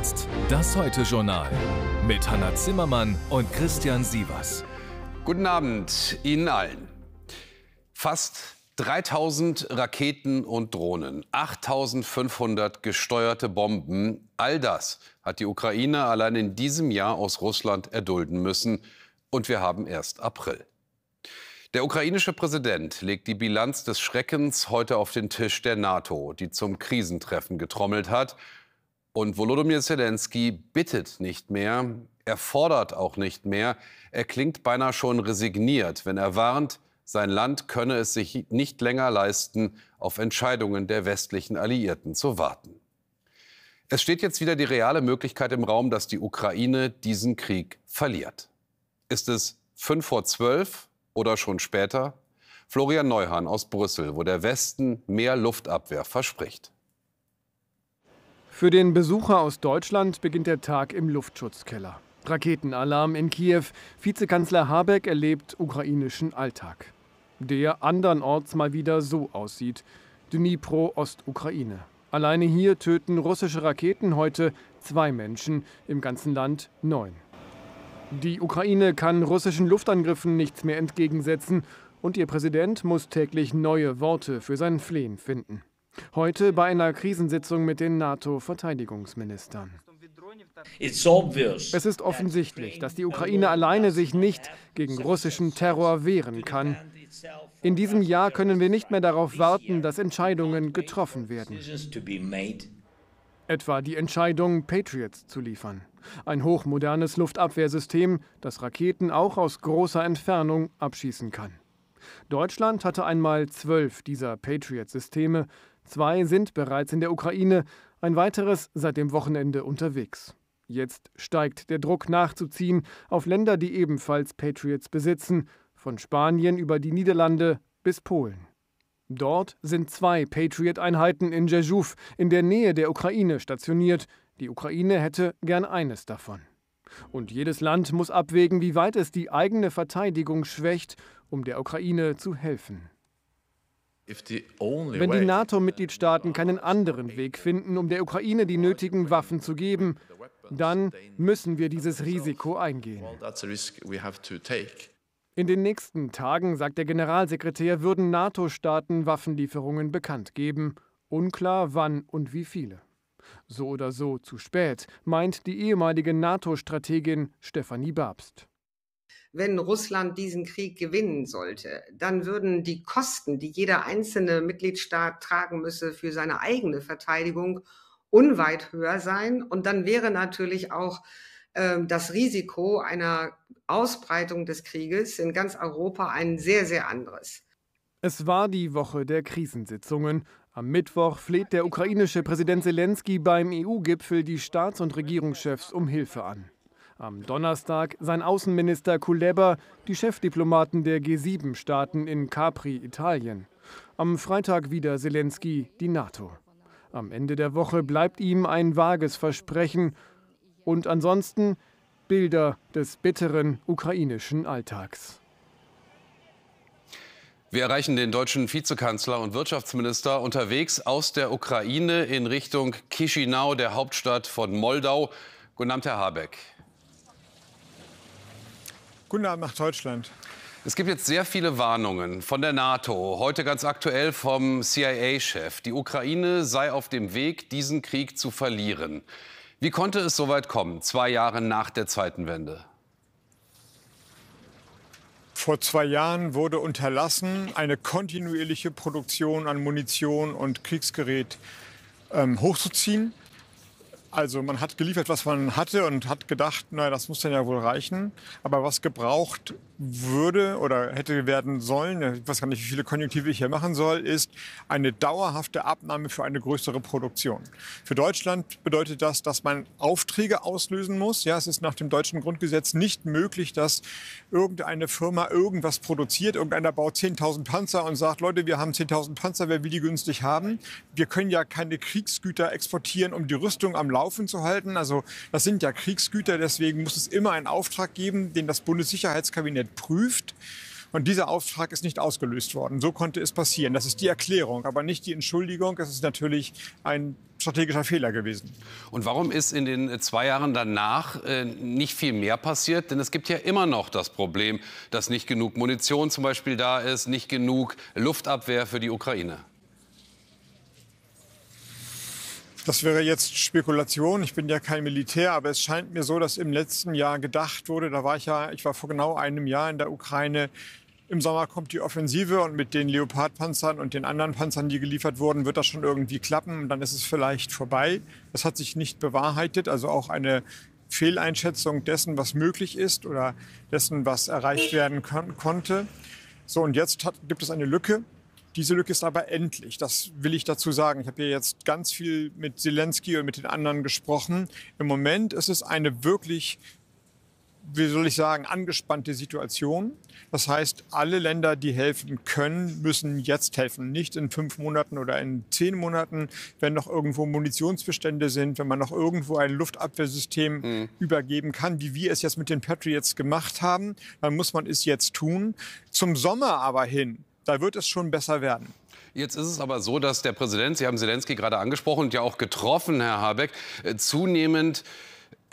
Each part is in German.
jetzt das Heute-Journal mit Hanna Zimmermann und Christian Sievers. Guten Abend Ihnen allen. Fast 3000 Raketen und Drohnen, 8500 gesteuerte Bomben, all das hat die Ukraine allein in diesem Jahr aus Russland erdulden müssen. Und wir haben erst April. Der ukrainische Präsident legt die Bilanz des Schreckens heute auf den Tisch der NATO, die zum Krisentreffen getrommelt hat und Volodymyr Zelensky bittet nicht mehr, er fordert auch nicht mehr, er klingt beinahe schon resigniert, wenn er warnt, sein Land könne es sich nicht länger leisten, auf Entscheidungen der westlichen Alliierten zu warten. Es steht jetzt wieder die reale Möglichkeit im Raum, dass die Ukraine diesen Krieg verliert. Ist es fünf vor zwölf oder schon später? Florian Neuhahn aus Brüssel, wo der Westen mehr Luftabwehr verspricht. Für den Besucher aus Deutschland beginnt der Tag im Luftschutzkeller. Raketenalarm in Kiew. Vizekanzler Habeck erlebt ukrainischen Alltag. Der andernorts mal wieder so aussieht. Dnipro, Ostukraine. Alleine hier töten russische Raketen heute zwei Menschen, im ganzen Land neun. Die Ukraine kann russischen Luftangriffen nichts mehr entgegensetzen und ihr Präsident muss täglich neue Worte für sein Flehen finden. Heute bei einer Krisensitzung mit den NATO-Verteidigungsministern. Es ist offensichtlich, dass die Ukraine alleine sich nicht gegen russischen Terror wehren kann. In diesem Jahr können wir nicht mehr darauf warten, dass Entscheidungen getroffen werden. Etwa die Entscheidung, Patriots zu liefern. Ein hochmodernes Luftabwehrsystem, das Raketen auch aus großer Entfernung abschießen kann. Deutschland hatte einmal zwölf dieser Patriot-Systeme. Zwei sind bereits in der Ukraine, ein weiteres seit dem Wochenende unterwegs. Jetzt steigt der Druck nachzuziehen auf Länder, die ebenfalls Patriots besitzen, von Spanien über die Niederlande bis Polen. Dort sind zwei Patriot-Einheiten in Jejuv in der Nähe der Ukraine stationiert. Die Ukraine hätte gern eines davon. Und jedes Land muss abwägen, wie weit es die eigene Verteidigung schwächt, um der Ukraine zu helfen. Wenn die NATO-Mitgliedstaaten keinen anderen Weg finden, um der Ukraine die nötigen Waffen zu geben, dann müssen wir dieses Risiko eingehen. In den nächsten Tagen, sagt der Generalsekretär, würden NATO-Staaten Waffenlieferungen bekannt geben. Unklar, wann und wie viele. So oder so zu spät, meint die ehemalige NATO-Strategin Stefanie Babst wenn Russland diesen Krieg gewinnen sollte, dann würden die Kosten, die jeder einzelne Mitgliedstaat tragen müsse für seine eigene Verteidigung, unweit höher sein. Und dann wäre natürlich auch äh, das Risiko einer Ausbreitung des Krieges in ganz Europa ein sehr, sehr anderes. Es war die Woche der Krisensitzungen. Am Mittwoch fleht der ukrainische Präsident Zelensky beim EU-Gipfel die Staats- und Regierungschefs um Hilfe an. Am Donnerstag sein Außenminister Kuleba, die Chefdiplomaten der G7-Staaten in Capri, Italien. Am Freitag wieder Zelensky, die NATO. Am Ende der Woche bleibt ihm ein vages Versprechen und ansonsten Bilder des bitteren ukrainischen Alltags. Wir erreichen den deutschen Vizekanzler und Wirtschaftsminister unterwegs aus der Ukraine in Richtung Chisinau, der Hauptstadt von Moldau. Guten Abend, Herr Habeck. Guten Abend nach Deutschland. Es gibt jetzt sehr viele Warnungen von der NATO, heute ganz aktuell vom CIA-Chef. Die Ukraine sei auf dem Weg, diesen Krieg zu verlieren. Wie konnte es so weit kommen, zwei Jahre nach der Zeitenwende? Vor zwei Jahren wurde unterlassen, eine kontinuierliche Produktion an Munition und Kriegsgerät ähm, hochzuziehen. Also man hat geliefert, was man hatte und hat gedacht, naja, das muss dann ja wohl reichen. Aber was gebraucht würde oder hätte werden sollen, ich weiß gar nicht, wie viele Konjunktive ich hier machen soll, ist eine dauerhafte Abnahme für eine größere Produktion. Für Deutschland bedeutet das, dass man Aufträge auslösen muss. Ja, es ist nach dem deutschen Grundgesetz nicht möglich, dass irgendeine Firma irgendwas produziert. Irgendeiner baut 10.000 Panzer und sagt, Leute, wir haben 10.000 Panzer, wer will die günstig haben? Wir können ja keine Kriegsgüter exportieren, um die Rüstung am Laufen zu halten. Also das sind ja Kriegsgüter, deswegen muss es immer einen Auftrag geben, den das Bundessicherheitskabinett geprüft. Und dieser Auftrag ist nicht ausgelöst worden. So konnte es passieren. Das ist die Erklärung, aber nicht die Entschuldigung. Es ist natürlich ein strategischer Fehler gewesen. Und warum ist in den zwei Jahren danach äh, nicht viel mehr passiert? Denn es gibt ja immer noch das Problem, dass nicht genug Munition zum Beispiel da ist, nicht genug Luftabwehr für die Ukraine. Das wäre jetzt Spekulation. Ich bin ja kein Militär, aber es scheint mir so, dass im letzten Jahr gedacht wurde, da war ich ja, ich war vor genau einem Jahr in der Ukraine. Im Sommer kommt die Offensive und mit den Leopardpanzern und den anderen Panzern, die geliefert wurden, wird das schon irgendwie klappen dann ist es vielleicht vorbei. Das hat sich nicht bewahrheitet, also auch eine Fehleinschätzung dessen, was möglich ist oder dessen, was erreicht werden kon konnte. So, und jetzt hat, gibt es eine Lücke diese Lücke ist aber endlich. Das will ich dazu sagen. Ich habe hier jetzt ganz viel mit Zelensky und mit den anderen gesprochen. Im Moment ist es eine wirklich wie soll ich sagen, angespannte Situation. Das heißt, alle Länder, die helfen können, müssen jetzt helfen. Nicht in fünf Monaten oder in zehn Monaten, wenn noch irgendwo Munitionsbestände sind, wenn man noch irgendwo ein Luftabwehrsystem mhm. übergeben kann, wie wir es jetzt mit den Patriots gemacht haben. Dann muss man es jetzt tun. Zum Sommer aber hin da wird es schon besser werden. Jetzt ist es aber so, dass der Präsident, Sie haben Zelensky gerade angesprochen und ja auch getroffen, Herr Habeck, äh, zunehmend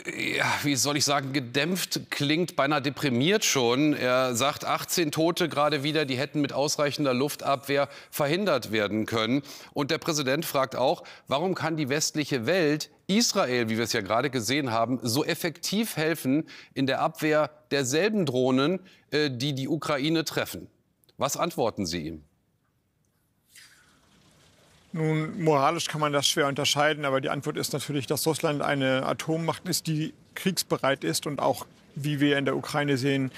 äh, ja, wie soll ich sagen, gedämpft klingt, beinahe deprimiert schon. Er sagt, 18 Tote gerade wieder, die hätten mit ausreichender Luftabwehr verhindert werden können. Und der Präsident fragt auch, warum kann die westliche Welt Israel, wie wir es ja gerade gesehen haben, so effektiv helfen in der Abwehr derselben Drohnen, äh, die die Ukraine treffen? Was antworten Sie ihm? Nun, moralisch kann man das schwer unterscheiden, aber die Antwort ist natürlich, dass Russland eine Atommacht ist, die kriegsbereit ist und auch, wie wir in der Ukraine sehen,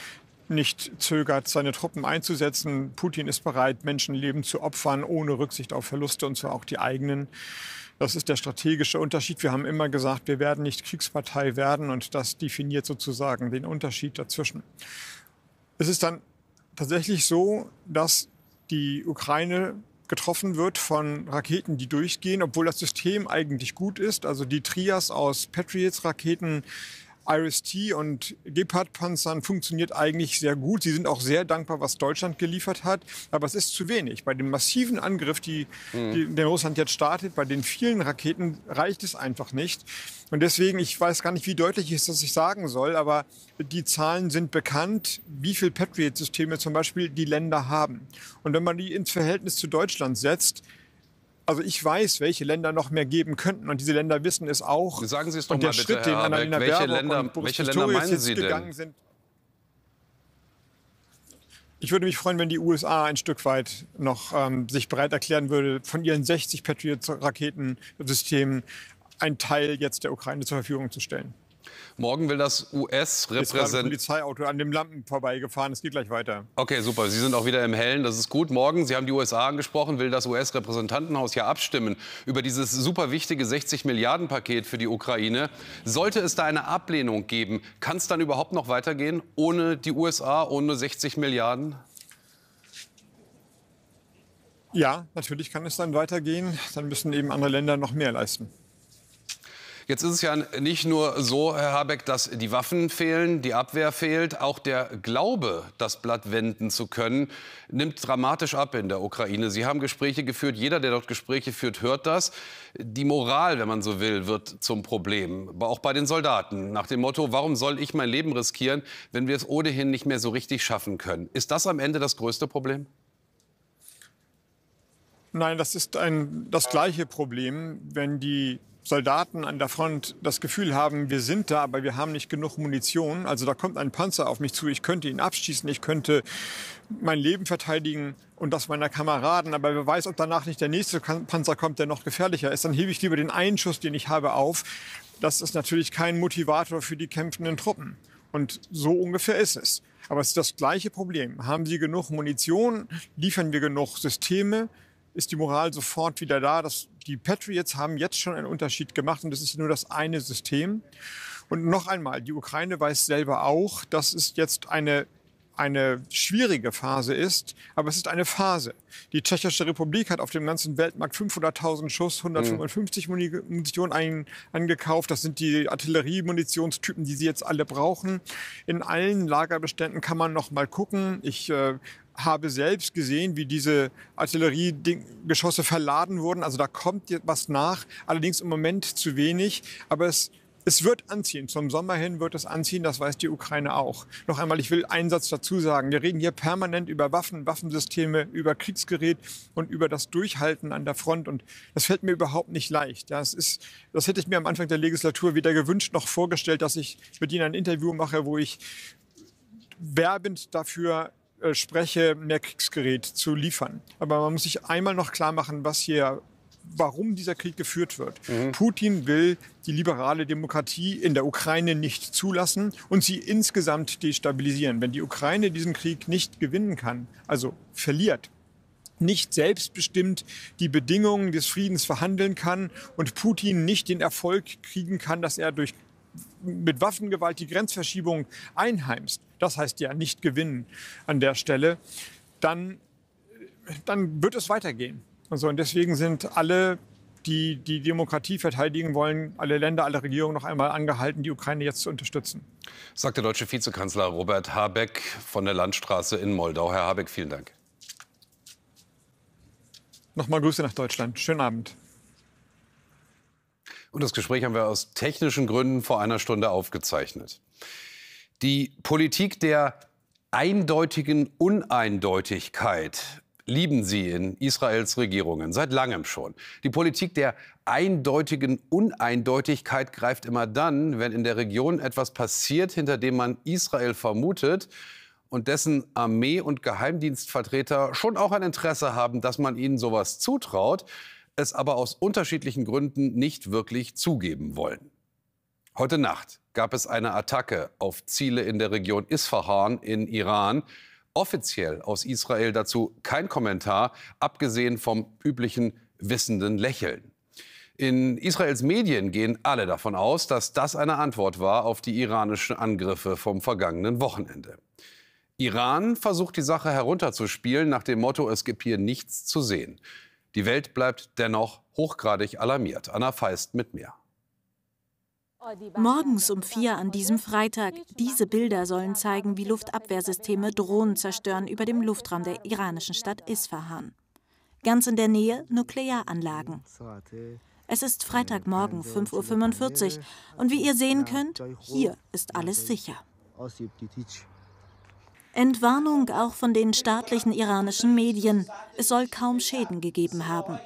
nicht zögert, seine Truppen einzusetzen. Putin ist bereit, Menschenleben zu opfern, ohne Rücksicht auf Verluste, und zwar auch die eigenen. Das ist der strategische Unterschied. Wir haben immer gesagt, wir werden nicht Kriegspartei werden, und das definiert sozusagen den Unterschied dazwischen. Es ist dann tatsächlich so, dass die Ukraine getroffen wird von Raketen, die durchgehen, obwohl das System eigentlich gut ist. Also die Trias aus Patriots-Raketen IRIS-T und Gepard-Panzern funktioniert eigentlich sehr gut. Sie sind auch sehr dankbar, was Deutschland geliefert hat. Aber es ist zu wenig. Bei dem massiven Angriff, die, mhm. den Russland jetzt startet, bei den vielen Raketen reicht es einfach nicht. Und deswegen, ich weiß gar nicht, wie deutlich ist, dass ich sagen soll, aber die Zahlen sind bekannt, wie viel Patriot-Systeme zum Beispiel die Länder haben. Und wenn man die ins Verhältnis zu Deutschland setzt, also ich weiß, welche Länder noch mehr geben könnten und diese Länder wissen es auch. Sagen Sie es doch und der mal bitte, Schritt, den Herr Annalena Habeck, welche Länder, und Boris welche Länder meinen Sie denn? Sind, ich würde mich freuen, wenn die USA ein Stück weit noch ähm, sich bereit erklären würde, von ihren 60 Patriot-Raketensystemen einen Teil jetzt der Ukraine zur Verfügung zu stellen. Morgen will das US-Repräsentant. Polizeiauto an dem Lampen vorbeigefahren. Es geht gleich weiter. Okay, super. Sie sind auch wieder im Hellen. Das ist gut. Morgen, Sie haben die USA angesprochen, will das US-Repräsentantenhaus ja abstimmen über dieses super wichtige 60 Milliarden Paket für die Ukraine. Sollte es da eine Ablehnung geben, kann es dann überhaupt noch weitergehen ohne die USA, ohne 60 Milliarden? Ja, natürlich kann es dann weitergehen. Dann müssen eben andere Länder noch mehr leisten. Jetzt ist es ja nicht nur so, Herr Habeck, dass die Waffen fehlen, die Abwehr fehlt, auch der Glaube, das Blatt wenden zu können, nimmt dramatisch ab in der Ukraine. Sie haben Gespräche geführt, jeder, der dort Gespräche führt, hört das. Die Moral, wenn man so will, wird zum Problem, auch bei den Soldaten. Nach dem Motto, warum soll ich mein Leben riskieren, wenn wir es ohnehin nicht mehr so richtig schaffen können? Ist das am Ende das größte Problem? Nein, das ist ein, das gleiche Problem, wenn die Soldaten an der Front das Gefühl haben, wir sind da, aber wir haben nicht genug Munition. Also da kommt ein Panzer auf mich zu, ich könnte ihn abschießen, ich könnte mein Leben verteidigen und das meiner Kameraden. Aber wer weiß, ob danach nicht der nächste Panzer kommt, der noch gefährlicher ist. Dann hebe ich lieber den einen Schuss, den ich habe, auf. Das ist natürlich kein Motivator für die kämpfenden Truppen. Und so ungefähr ist es. Aber es ist das gleiche Problem. Haben Sie genug Munition? Liefern wir genug Systeme? ist die Moral sofort wieder da. Dass die Patriots haben jetzt schon einen Unterschied gemacht und das ist nur das eine System. Und noch einmal, die Ukraine weiß selber auch, dass es jetzt eine eine schwierige Phase ist, aber es ist eine Phase. Die Tschechische Republik hat auf dem ganzen Weltmarkt 500.000 Schuss, 155 mhm. Munition ein, angekauft. Das sind die Artilleriemunitionstypen, die sie jetzt alle brauchen. In allen Lagerbeständen kann man noch mal gucken. Ich äh, habe selbst gesehen, wie diese Artilleriegeschosse verladen wurden. Also da kommt was nach, allerdings im Moment zu wenig. Aber es, es wird anziehen. Zum Sommer hin wird es anziehen, das weiß die Ukraine auch. Noch einmal, ich will einen Satz dazu sagen. Wir reden hier permanent über Waffen, Waffensysteme, über Kriegsgerät und über das Durchhalten an der Front. Und das fällt mir überhaupt nicht leicht. Das, ist, das hätte ich mir am Anfang der Legislatur weder gewünscht noch vorgestellt, dass ich mit Ihnen ein Interview mache, wo ich werbend dafür äh, spreche, mehr Kriegsgerät zu liefern. Aber man muss sich einmal noch klar machen, was hier warum dieser Krieg geführt wird. Mhm. Putin will die liberale Demokratie in der Ukraine nicht zulassen und sie insgesamt destabilisieren. Wenn die Ukraine diesen Krieg nicht gewinnen kann, also verliert, nicht selbstbestimmt die Bedingungen des Friedens verhandeln kann und Putin nicht den Erfolg kriegen kann, dass er durch mit Waffengewalt die Grenzverschiebung einheimst, das heißt ja nicht gewinnen an der Stelle, dann, dann wird es weitergehen. Und, so, also, und deswegen sind alle, die die Demokratie verteidigen wollen, alle Länder, alle Regierungen noch einmal angehalten, die Ukraine jetzt zu unterstützen. Sagt der deutsche Vizekanzler Robert Habeck von der Landstraße in Moldau. Herr Habeck, vielen Dank. Nochmal Grüße nach Deutschland. Schönen Abend. Und das Gespräch haben wir aus technischen Gründen vor einer Stunde aufgezeichnet. Die Politik der eindeutigen Uneindeutigkeit lieben sie in Israels Regierungen, seit langem schon. Die Politik der eindeutigen Uneindeutigkeit greift immer dann, wenn in der Region etwas passiert, hinter dem man Israel vermutet und dessen Armee- und Geheimdienstvertreter schon auch ein Interesse haben, dass man ihnen sowas zutraut es aber aus unterschiedlichen Gründen nicht wirklich zugeben wollen. Heute Nacht gab es eine Attacke auf Ziele in der Region Isfahan in Iran. Offiziell aus Israel dazu kein Kommentar, abgesehen vom üblichen wissenden Lächeln. In Israels Medien gehen alle davon aus, dass das eine Antwort war auf die iranischen Angriffe vom vergangenen Wochenende. Iran versucht die Sache herunterzuspielen nach dem Motto, es gibt hier nichts zu sehen. Die Welt bleibt dennoch hochgradig alarmiert. Anna Feist mit mehr. Morgens um vier an diesem Freitag. Diese Bilder sollen zeigen, wie Luftabwehrsysteme Drohnen zerstören über dem Luftraum der iranischen Stadt Isfahan. Ganz in der Nähe Nuklearanlagen. Es ist Freitagmorgen 5.45 Uhr und wie ihr sehen könnt, hier ist alles sicher. Entwarnung auch von den staatlichen iranischen Medien. Es soll kaum Schäden gegeben haben.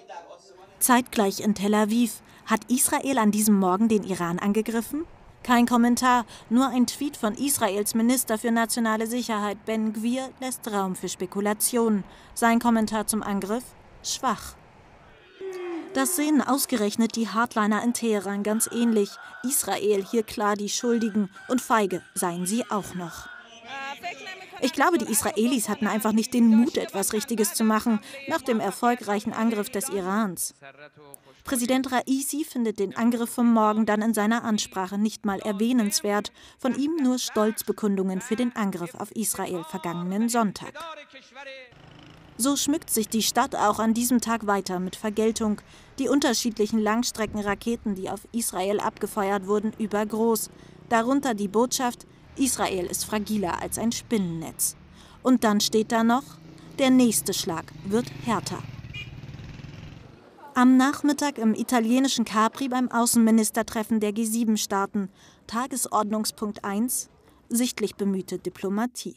Zeitgleich in Tel Aviv. Hat Israel an diesem Morgen den Iran angegriffen? Kein Kommentar, nur ein Tweet von Israels Minister für nationale Sicherheit Ben Gvir lässt Raum für Spekulationen. Sein Kommentar zum Angriff? Schwach. Das sehen ausgerechnet die Hardliner in Teheran ganz ähnlich. Israel hier klar die Schuldigen und feige seien sie auch noch. Ich glaube, die Israelis hatten einfach nicht den Mut, etwas Richtiges zu machen nach dem erfolgreichen Angriff des Irans. Präsident Raisi findet den Angriff vom Morgen dann in seiner Ansprache nicht mal erwähnenswert, von ihm nur Stolzbekundungen für den Angriff auf Israel vergangenen Sonntag. So schmückt sich die Stadt auch an diesem Tag weiter mit Vergeltung. Die unterschiedlichen Langstreckenraketen, die auf Israel abgefeuert wurden, übergroß. Darunter die Botschaft, Israel ist fragiler als ein Spinnennetz. Und dann steht da noch, der nächste Schlag wird härter. Am Nachmittag im italienischen Capri beim Außenministertreffen der G7-Staaten, Tagesordnungspunkt 1, sichtlich bemühte Diplomatie.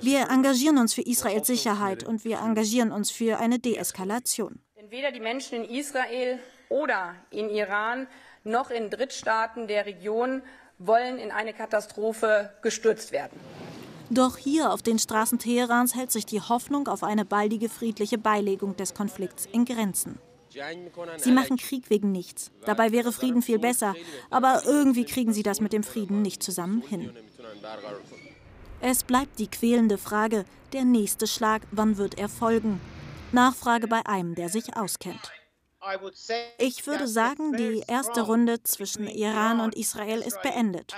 Wir engagieren uns für Israels Sicherheit und wir engagieren uns für eine Deeskalation. Denn weder die Menschen in Israel oder in Iran noch in Drittstaaten der Region wollen in eine Katastrophe gestürzt werden. Doch hier auf den Straßen Teherans hält sich die Hoffnung auf eine baldige friedliche Beilegung des Konflikts in Grenzen. Sie machen Krieg wegen nichts. Dabei wäre Frieden viel besser. Aber irgendwie kriegen sie das mit dem Frieden nicht zusammen hin. Es bleibt die quälende Frage, der nächste Schlag, wann wird er folgen? Nachfrage bei einem, der sich auskennt. Ich würde sagen, die erste Runde zwischen Iran und Israel ist beendet.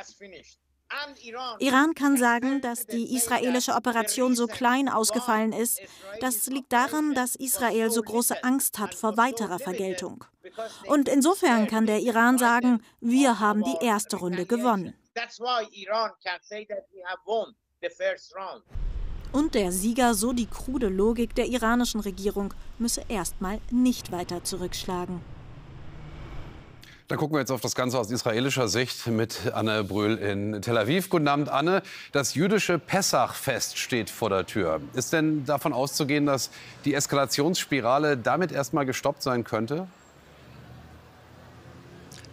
Iran kann sagen, dass die israelische Operation so klein ausgefallen ist. Das liegt daran, dass Israel so große Angst hat vor weiterer Vergeltung. Und insofern kann der Iran sagen, wir haben die erste Runde gewonnen. Iran und der Sieger, so die krude Logik der iranischen Regierung, müsse erstmal nicht weiter zurückschlagen. Dann gucken wir jetzt auf das Ganze aus israelischer Sicht mit Anne Brühl in Tel Aviv. Guten Abend, Anne. Das jüdische Pessachfest steht vor der Tür. Ist denn davon auszugehen, dass die Eskalationsspirale damit erstmal gestoppt sein könnte?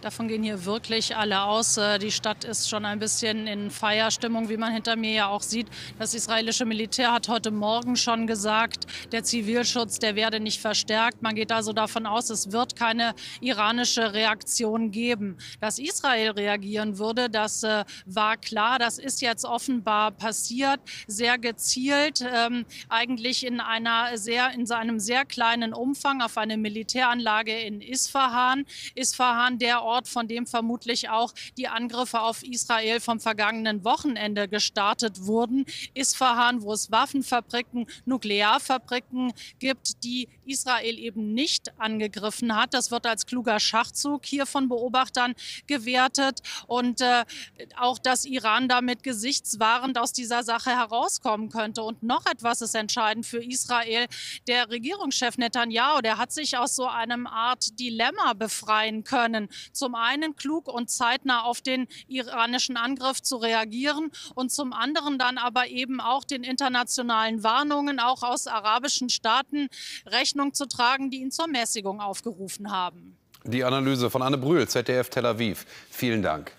Davon gehen hier wirklich alle aus. Äh, die Stadt ist schon ein bisschen in Feierstimmung, wie man hinter mir ja auch sieht. Das israelische Militär hat heute Morgen schon gesagt, der Zivilschutz, der werde nicht verstärkt. Man geht also davon aus, es wird keine iranische Reaktion geben. Dass Israel reagieren würde, das äh, war klar. Das ist jetzt offenbar passiert, sehr gezielt, ähm, eigentlich in einer sehr, in einem sehr kleinen Umfang auf eine Militäranlage in Isfahan. Isfahan, der Ort, Ort, von dem vermutlich auch die Angriffe auf Israel vom vergangenen Wochenende gestartet wurden, Isfahan, wo es Waffenfabriken, Nuklearfabriken gibt, die Israel eben nicht angegriffen hat. Das wird als kluger Schachzug hier von Beobachtern gewertet und äh, auch, dass Iran damit gesichtswahrend aus dieser Sache herauskommen könnte. Und noch etwas ist entscheidend für Israel. Der Regierungschef Netanyahu, der hat sich aus so einem Art Dilemma befreien können. Zum einen klug und zeitnah auf den iranischen Angriff zu reagieren und zum anderen dann aber eben auch den internationalen Warnungen, auch aus arabischen Staaten, recht Rechnung zu tragen, die ihn zur Mäßigung aufgerufen haben. Die Analyse von Anne Brühl, ZDF Tel Aviv. Vielen Dank.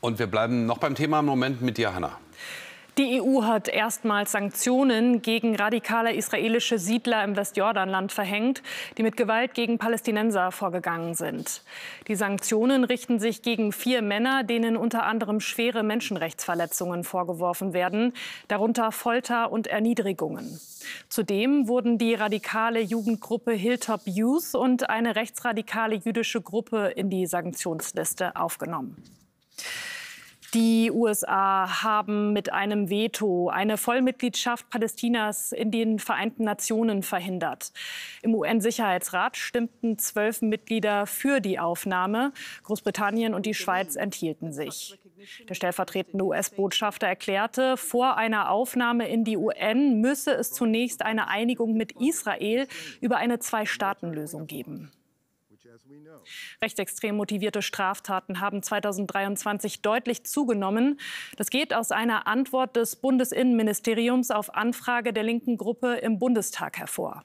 Und wir bleiben noch beim Thema im Moment mit dir, Hanna. Die EU hat erstmals Sanktionen gegen radikale israelische Siedler im Westjordanland verhängt, die mit Gewalt gegen Palästinenser vorgegangen sind. Die Sanktionen richten sich gegen vier Männer, denen unter anderem schwere Menschenrechtsverletzungen vorgeworfen werden, darunter Folter und Erniedrigungen. Zudem wurden die radikale Jugendgruppe Hilltop Youth und eine rechtsradikale jüdische Gruppe in die Sanktionsliste aufgenommen. Die USA haben mit einem Veto eine Vollmitgliedschaft Palästinas in den Vereinten Nationen verhindert. Im UN-Sicherheitsrat stimmten zwölf Mitglieder für die Aufnahme. Großbritannien und die Schweiz enthielten sich. Der stellvertretende US-Botschafter erklärte, vor einer Aufnahme in die UN müsse es zunächst eine Einigung mit Israel über eine Zwei-Staaten-Lösung geben. Rechtsextrem motivierte Straftaten haben 2023 deutlich zugenommen. Das geht aus einer Antwort des Bundesinnenministeriums auf Anfrage der linken Gruppe im Bundestag hervor.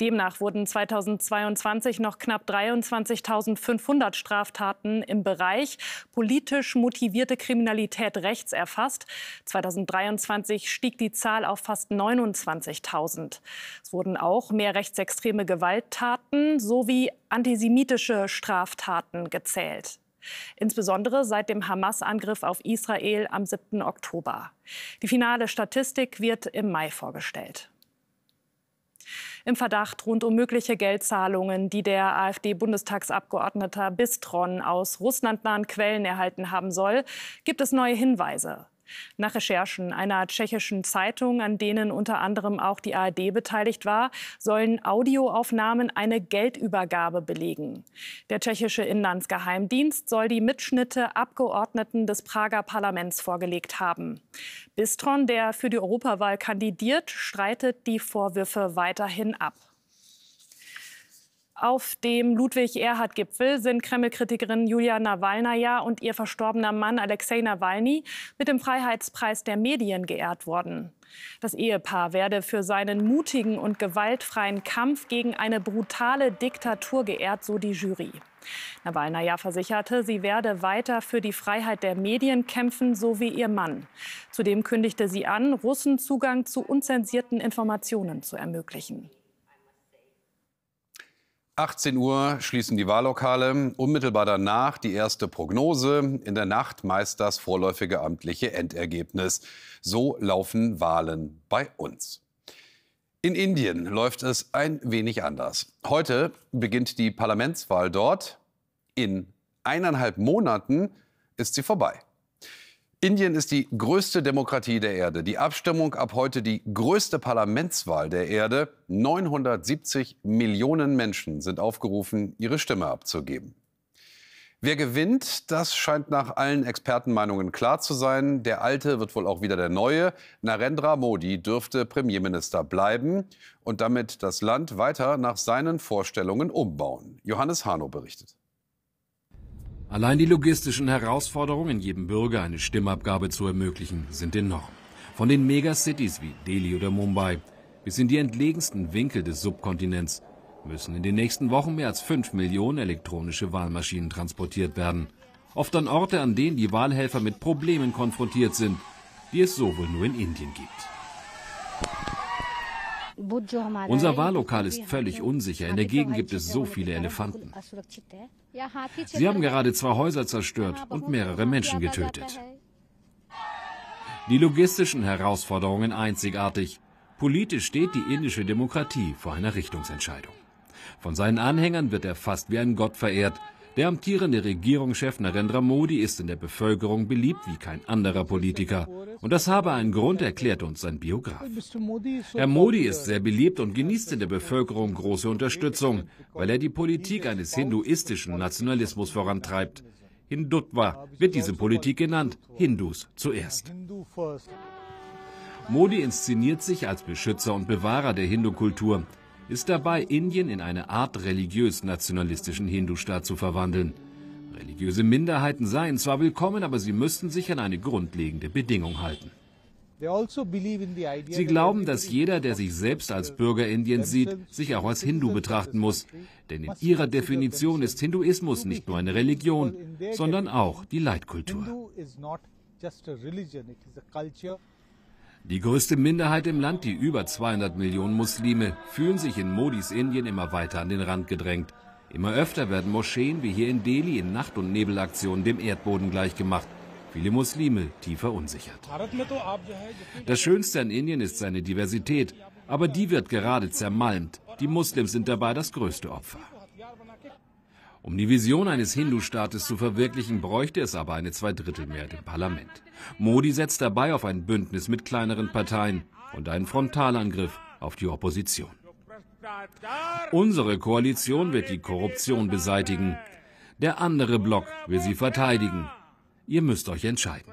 Demnach wurden 2022 noch knapp 23.500 Straftaten im Bereich politisch motivierte Kriminalität rechts erfasst. 2023 stieg die Zahl auf fast 29.000. Es wurden auch mehr rechtsextreme Gewalttaten sowie antisemitische Straftaten gezählt. Insbesondere seit dem Hamas-Angriff auf Israel am 7. Oktober. Die finale Statistik wird im Mai vorgestellt im Verdacht rund um mögliche Geldzahlungen, die der AfD-Bundestagsabgeordneter Bistron aus russlandnahen Quellen erhalten haben soll, gibt es neue Hinweise nach Recherchen einer tschechischen Zeitung, an denen unter anderem auch die ARD beteiligt war, sollen Audioaufnahmen eine Geldübergabe belegen. Der tschechische Inlandsgeheimdienst soll die Mitschnitte Abgeordneten des Prager Parlaments vorgelegt haben. Bistron, der für die Europawahl kandidiert, streitet die Vorwürfe weiterhin ab. Auf dem Ludwig-Erhard-Gipfel sind Kreml-Kritikerin Julia Nawalnaja und ihr verstorbener Mann Alexei Nawalny mit dem Freiheitspreis der Medien geehrt worden. Das Ehepaar werde für seinen mutigen und gewaltfreien Kampf gegen eine brutale Diktatur geehrt, so die Jury. Nawalnaja versicherte, sie werde weiter für die Freiheit der Medien kämpfen, so wie ihr Mann. Zudem kündigte sie an, Russen Zugang zu unzensierten Informationen zu ermöglichen. 18 Uhr schließen die Wahllokale, unmittelbar danach die erste Prognose, in der Nacht meist das vorläufige amtliche Endergebnis. So laufen Wahlen bei uns. In Indien läuft es ein wenig anders. Heute beginnt die Parlamentswahl dort. In eineinhalb Monaten ist sie vorbei. Indien ist die größte Demokratie der Erde. Die Abstimmung ab heute die größte Parlamentswahl der Erde. 970 Millionen Menschen sind aufgerufen, ihre Stimme abzugeben. Wer gewinnt, das scheint nach allen Expertenmeinungen klar zu sein. Der alte wird wohl auch wieder der neue. Narendra Modi dürfte Premierminister bleiben und damit das Land weiter nach seinen Vorstellungen umbauen. Johannes Hano berichtet. Allein die logistischen Herausforderungen, jedem Bürger eine Stimmabgabe zu ermöglichen, sind enorm. Von den Megacities wie Delhi oder Mumbai bis in die entlegensten Winkel des Subkontinents müssen in den nächsten Wochen mehr als 5 Millionen elektronische Wahlmaschinen transportiert werden. Oft an Orte, an denen die Wahlhelfer mit Problemen konfrontiert sind, die es so wohl nur in Indien gibt. Unser Wahllokal ist völlig unsicher. In der Gegend gibt es so viele Elefanten. Sie haben gerade zwei Häuser zerstört und mehrere Menschen getötet. Die logistischen Herausforderungen einzigartig. Politisch steht die indische Demokratie vor einer Richtungsentscheidung. Von seinen Anhängern wird er fast wie ein Gott verehrt, der amtierende Regierungschef Narendra Modi ist in der Bevölkerung beliebt wie kein anderer Politiker. Und das habe einen Grund, erklärt uns sein Biograf. Herr Modi ist sehr beliebt und genießt in der Bevölkerung große Unterstützung, weil er die Politik eines hinduistischen Nationalismus vorantreibt. Hindutva wird diese Politik genannt, Hindus zuerst. Modi inszeniert sich als Beschützer und Bewahrer der Hindu-Kultur ist dabei, Indien in eine Art religiös-nationalistischen Hindu-Staat zu verwandeln. Religiöse Minderheiten seien zwar willkommen, aber sie müssten sich an eine grundlegende Bedingung halten. Also sie glauben, dass jeder, der sich selbst als Bürger Indiens sieht, sich auch als Hindu betrachten muss. Denn in ihrer Definition ist Hinduismus nicht nur eine Religion, sondern auch die Leitkultur. Die größte Minderheit im Land, die über 200 Millionen Muslime, fühlen sich in Modis Indien immer weiter an den Rand gedrängt. Immer öfter werden Moscheen wie hier in Delhi in Nacht- und Nebelaktionen dem Erdboden gleichgemacht. Viele Muslime tief verunsichert. Das Schönste an Indien ist seine Diversität, aber die wird gerade zermalmt. Die Muslims sind dabei das größte Opfer. Um die Vision eines Hindu-Staates zu verwirklichen, bräuchte es aber eine Zweidrittelmehrheit im Parlament. Modi setzt dabei auf ein Bündnis mit kleineren Parteien und einen Frontalangriff auf die Opposition. Unsere Koalition wird die Korruption beseitigen. Der andere Block will sie verteidigen. Ihr müsst euch entscheiden.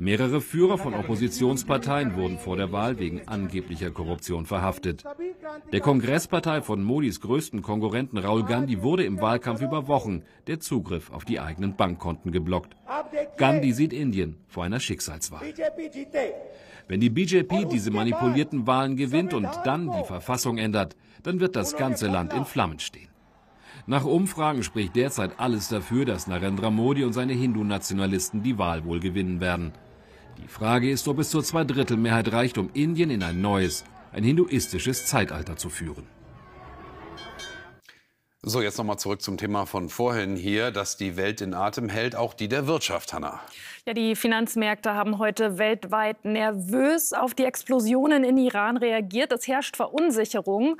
Mehrere Führer von Oppositionsparteien wurden vor der Wahl wegen angeblicher Korruption verhaftet. Der Kongresspartei von Modis größten Konkurrenten Raul Gandhi wurde im Wahlkampf über Wochen der Zugriff auf die eigenen Bankkonten geblockt. Gandhi sieht Indien vor einer Schicksalswahl. Wenn die BJP diese manipulierten Wahlen gewinnt und dann die Verfassung ändert, dann wird das ganze Land in Flammen stehen. Nach Umfragen spricht derzeit alles dafür, dass Narendra Modi und seine Hindu-Nationalisten die Wahl wohl gewinnen werden. Die Frage ist, ob es zur Zweidrittelmehrheit reicht, um Indien in ein neues, ein hinduistisches Zeitalter zu führen. So, jetzt nochmal zurück zum Thema von vorhin hier, dass die Welt in Atem hält, auch die der Wirtschaft, Hanna. Ja, die Finanzmärkte haben heute weltweit nervös auf die Explosionen in Iran reagiert. Es herrscht Verunsicherung.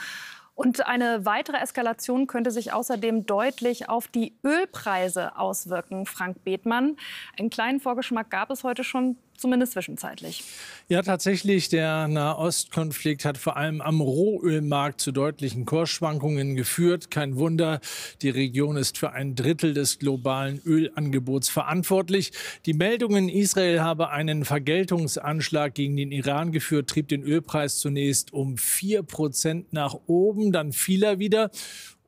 Und eine weitere Eskalation könnte sich außerdem deutlich auf die Ölpreise auswirken, Frank Bethmann. Einen kleinen Vorgeschmack gab es heute schon zumindest zwischenzeitlich. Ja, tatsächlich, der Nahostkonflikt hat vor allem am Rohölmarkt zu deutlichen Kursschwankungen geführt. Kein Wunder, die Region ist für ein Drittel des globalen Ölangebots verantwortlich. Die Meldungen, Israel habe einen Vergeltungsanschlag gegen den Iran geführt, trieb den Ölpreis zunächst um 4 Prozent nach oben, dann fiel er wieder.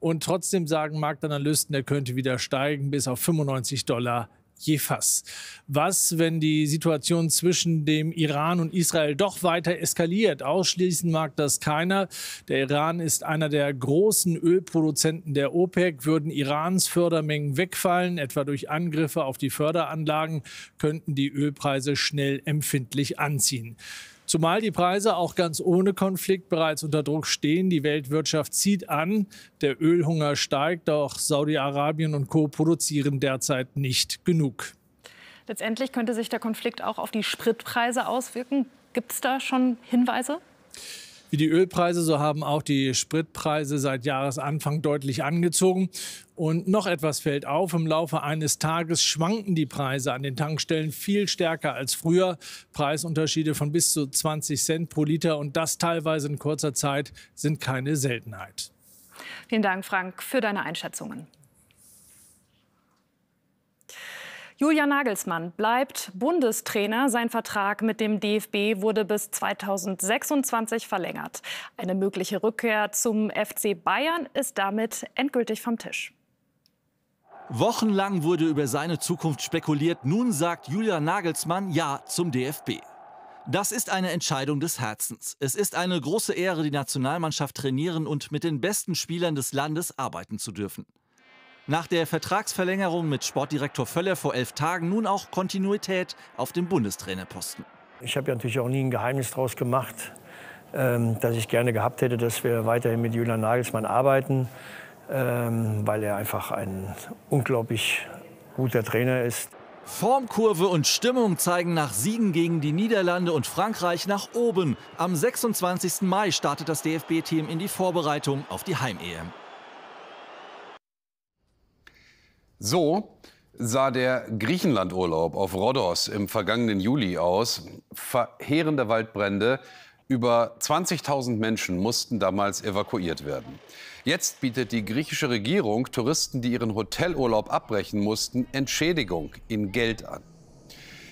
Und trotzdem sagen Marktanalysten, er könnte wieder steigen bis auf 95 Dollar Jefas. Was, wenn die Situation zwischen dem Iran und Israel doch weiter eskaliert? Ausschließen mag das keiner. Der Iran ist einer der großen Ölproduzenten der OPEC. Würden Irans Fördermengen wegfallen, etwa durch Angriffe auf die Förderanlagen, könnten die Ölpreise schnell empfindlich anziehen. Zumal die Preise auch ganz ohne Konflikt bereits unter Druck stehen. Die Weltwirtschaft zieht an, der Ölhunger steigt, doch Saudi-Arabien und Co produzieren derzeit nicht genug. Letztendlich könnte sich der Konflikt auch auf die Spritpreise auswirken. Gibt es da schon Hinweise? Wie die Ölpreise, so haben auch die Spritpreise seit Jahresanfang deutlich angezogen. Und noch etwas fällt auf, im Laufe eines Tages schwanken die Preise an den Tankstellen viel stärker als früher. Preisunterschiede von bis zu 20 Cent pro Liter und das teilweise in kurzer Zeit sind keine Seltenheit. Vielen Dank, Frank, für deine Einschätzungen. Julian Nagelsmann bleibt Bundestrainer. Sein Vertrag mit dem DFB wurde bis 2026 verlängert. Eine mögliche Rückkehr zum FC Bayern ist damit endgültig vom Tisch. Wochenlang wurde über seine Zukunft spekuliert. Nun sagt Julian Nagelsmann Ja zum DFB. Das ist eine Entscheidung des Herzens. Es ist eine große Ehre, die Nationalmannschaft trainieren und mit den besten Spielern des Landes arbeiten zu dürfen. Nach der Vertragsverlängerung mit Sportdirektor Völler vor elf Tagen nun auch Kontinuität auf dem Bundestrainerposten. Ich habe ja natürlich auch nie ein Geheimnis daraus gemacht, ähm, dass ich gerne gehabt hätte, dass wir weiterhin mit Julian Nagelsmann arbeiten, ähm, weil er einfach ein unglaublich guter Trainer ist. Formkurve und Stimmung zeigen nach Siegen gegen die Niederlande und Frankreich nach oben. Am 26. Mai startet das DFB-Team in die Vorbereitung auf die Heim-EM. So sah der Griechenlandurlaub auf Rhodos im vergangenen Juli aus. Verheerende Waldbrände. Über 20.000 Menschen mussten damals evakuiert werden. Jetzt bietet die griechische Regierung Touristen, die ihren Hotelurlaub abbrechen mussten, Entschädigung in Geld an.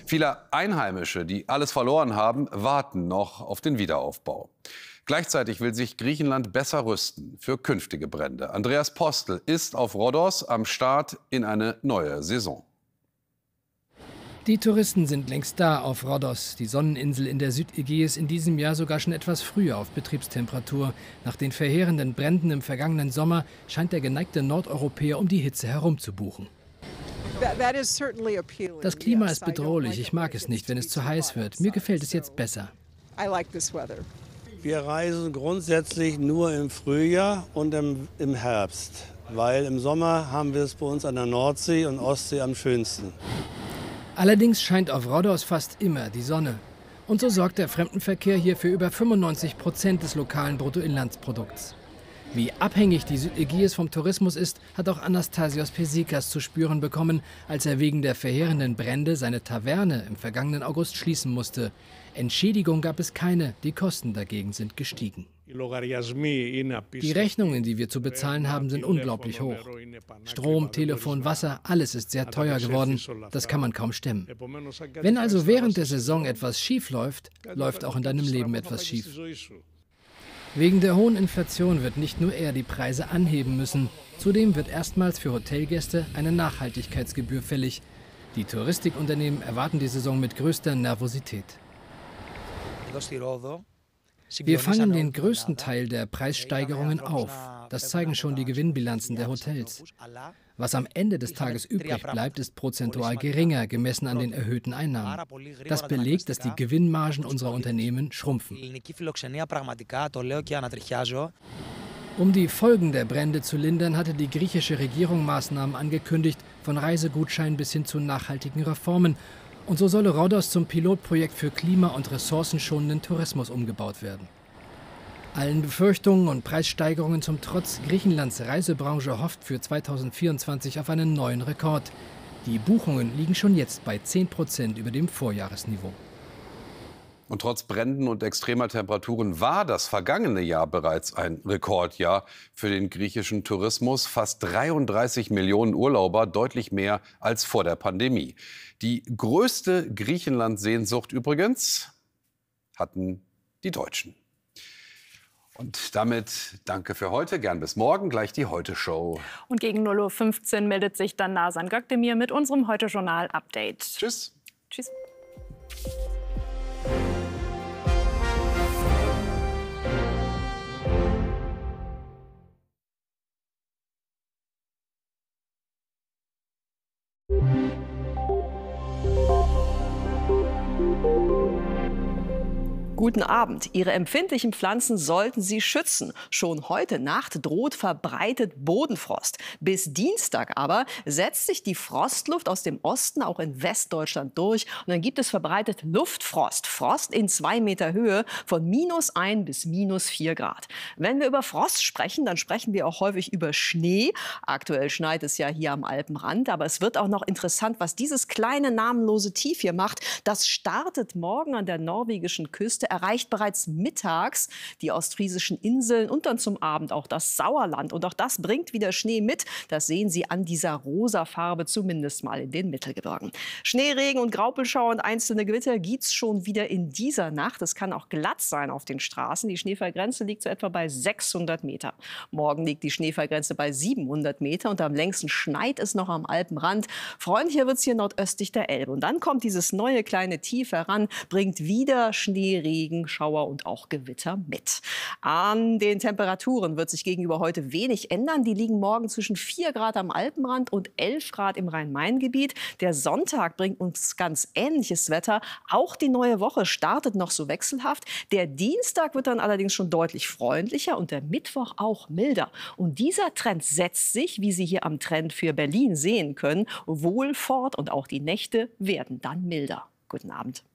Viele Einheimische, die alles verloren haben, warten noch auf den Wiederaufbau. Gleichzeitig will sich Griechenland besser rüsten für künftige Brände. Andreas Postel ist auf Rhodos am Start in eine neue Saison. Die Touristen sind längst da auf Rhodos. Die Sonneninsel in der Südägäis in diesem Jahr sogar schon etwas früher auf Betriebstemperatur. Nach den verheerenden Bränden im vergangenen Sommer scheint der geneigte Nordeuropäer um die Hitze herumzubuchen. Das Klima ist bedrohlich. Ich mag es nicht, wenn es zu heiß wird. Mir gefällt es jetzt besser. I like this weather. Wir reisen grundsätzlich nur im Frühjahr und im, im Herbst, weil im Sommer haben wir es bei uns an der Nordsee und Ostsee am schönsten. Allerdings scheint auf Rhodos fast immer die Sonne. Und so sorgt der Fremdenverkehr hier für über 95 Prozent des lokalen Bruttoinlandsprodukts. Wie abhängig die Südägäis vom Tourismus ist, hat auch Anastasios Pesikas zu spüren bekommen, als er wegen der verheerenden Brände seine Taverne im vergangenen August schließen musste. Entschädigung gab es keine, die Kosten dagegen sind gestiegen. Die Rechnungen, die wir zu bezahlen haben, sind unglaublich hoch. Strom, Telefon, Wasser, alles ist sehr teuer geworden. Das kann man kaum stemmen. Wenn also während der Saison etwas schief läuft, läuft auch in deinem Leben etwas schief. Wegen der hohen Inflation wird nicht nur er die Preise anheben müssen. Zudem wird erstmals für Hotelgäste eine Nachhaltigkeitsgebühr fällig. Die Touristikunternehmen erwarten die Saison mit größter Nervosität. Wir fangen den größten Teil der Preissteigerungen auf. Das zeigen schon die Gewinnbilanzen der Hotels. Was am Ende des Tages übrig bleibt, ist prozentual geringer, gemessen an den erhöhten Einnahmen. Das belegt, dass die Gewinnmargen unserer Unternehmen schrumpfen. Um die Folgen der Brände zu lindern, hatte die griechische Regierung Maßnahmen angekündigt, von Reisegutscheinen bis hin zu nachhaltigen Reformen. Und so solle Rhodos zum Pilotprojekt für klima- und ressourcenschonenden Tourismus umgebaut werden. Allen Befürchtungen und Preissteigerungen zum Trotz, Griechenlands Reisebranche hofft für 2024 auf einen neuen Rekord. Die Buchungen liegen schon jetzt bei 10 Prozent über dem Vorjahresniveau. Und trotz Bränden und extremer Temperaturen war das vergangene Jahr bereits ein Rekordjahr für den griechischen Tourismus. Fast 33 Millionen Urlauber, deutlich mehr als vor der Pandemie. Die größte Griechenland-Sehnsucht übrigens hatten die Deutschen. Und damit danke für heute. Gern bis morgen. Gleich die Heute-Show. Und gegen 0.15 Uhr meldet sich dann Nasan Gökdemir mit unserem Heute-Journal-Update. Tschüss. Tschüss. Guten Abend. Ihre empfindlichen Pflanzen sollten Sie schützen. Schon heute Nacht droht verbreitet Bodenfrost. Bis Dienstag aber setzt sich die Frostluft aus dem Osten auch in Westdeutschland durch. Und dann gibt es verbreitet Luftfrost. Frost in zwei Meter Höhe von minus ein bis minus vier Grad. Wenn wir über Frost sprechen, dann sprechen wir auch häufig über Schnee. Aktuell schneit es ja hier am Alpenrand. Aber es wird auch noch interessant, was dieses kleine namenlose Tief hier macht. Das startet morgen an der norwegischen Küste erreicht bereits mittags die ostfriesischen Inseln und dann zum Abend auch das Sauerland. Und auch das bringt wieder Schnee mit. Das sehen Sie an dieser rosa Farbe zumindest mal in den Mittelgebirgen. Schneeregen und Graupelschauer und einzelne Gewitter gibt es schon wieder in dieser Nacht. Es kann auch glatt sein auf den Straßen. Die Schneefallgrenze liegt so etwa bei 600 Meter. Morgen liegt die Schneefallgrenze bei 700 Meter und am längsten schneit es noch am Alpenrand. Freundlicher wird es hier nordöstlich der Elbe. Und dann kommt dieses neue kleine Tief heran, bringt wieder Schneeregen liegen und auch Gewitter mit. An den Temperaturen wird sich gegenüber heute wenig ändern. Die liegen morgen zwischen 4 Grad am Alpenrand und 11 Grad im Rhein-Main-Gebiet. Der Sonntag bringt uns ganz ähnliches Wetter. Auch die neue Woche startet noch so wechselhaft. Der Dienstag wird dann allerdings schon deutlich freundlicher und der Mittwoch auch milder. Und dieser Trend setzt sich, wie Sie hier am Trend für Berlin sehen können, wohl fort und auch die Nächte werden dann milder. Guten Abend.